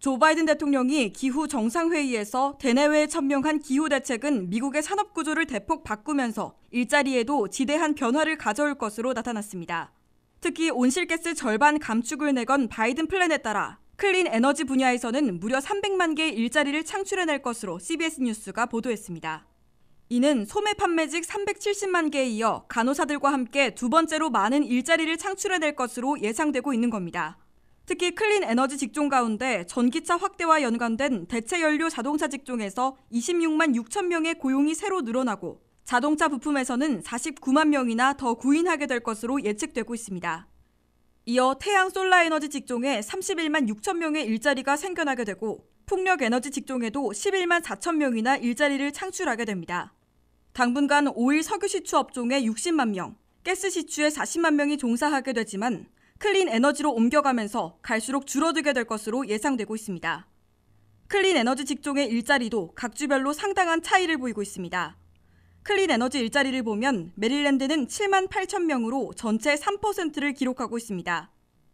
조 바이든 대통령이 기후 정상회의에서 대내외에 천명한 기후 대책은 미국의 산업 구조를 대폭 바꾸면서 일자리에도 지대한 변화를 가져올 것으로 나타났습니다. 특히 온실가스 절반 감축을 내건 바이든 플랜에 따라 클린 에너지 분야에서는 무려 300만 개의 일자리를 창출해낼 것으로 CBS 뉴스가 보도했습니다. 이는 소매 판매직 370만 개에 이어 간호사들과 함께 두 번째로 많은 일자리를 창출해낼 것으로 예상되고 있는 겁니다. 특히 클린 에너지 직종 가운데 전기차 확대와 연관된 대체 연료 자동차 직종에서 26만 6천 명의 고용이 새로 늘어나고 자동차 부품에서는 49만 명이나 더 구인하게 될 것으로 예측되고 있습니다. 이어 태양 솔라 에너지 직종에 31만 6천 명의 일자리가 생겨나게 되고 풍력 에너지 직종에도 11만 4천 명이나 일자리를 창출하게 됩니다. 당분간 오일 석유 시추 업종에 60만 명, 가스 시추에 40만 명이 종사하게 되지만 클린 에너지로 옮겨가면서 갈수록 줄어들게 될 것으로 예상되고 있습니다. 클린 에너지 직종의 일자리도 각주별로 상당한 차이를 보이고 있습니다. 클린 에너지 일자리를 보면 메릴랜드는 7만 8천 명으로 전체 3%를 기록하고 있습니다.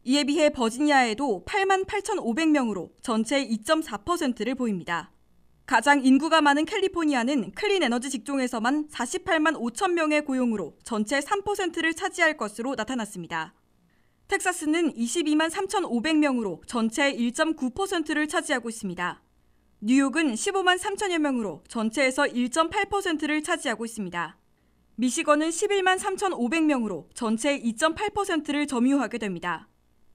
이에 비해 버지니아에도 8만 8천5백명으로 전체 2.4%를 보입니다. 가장 인구가 많은 캘리포니아는 클린 에너지 직종에서만 48만 5천 명의 고용으로 전체 3%를 차지할 것으로 나타났습니다. 텍사스는 22만 3,500명으로 전체의 1.9%를 차지하고 있습니다. 뉴욕은 15만 3천여 명으로 전체에서 1.8%를 차지하고 있습니다. 미시건은 11만 3,500명으로 전체의 2.8%를 점유하게 됩니다.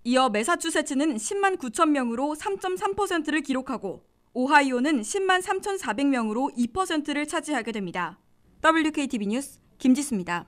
이어 매사추세츠는 10만 9천 명으로 3.3%를 기록하고 오하이오는 10만 3,400명으로 2%를 차지하게 됩니다. WKTV 뉴스 김지수입니다.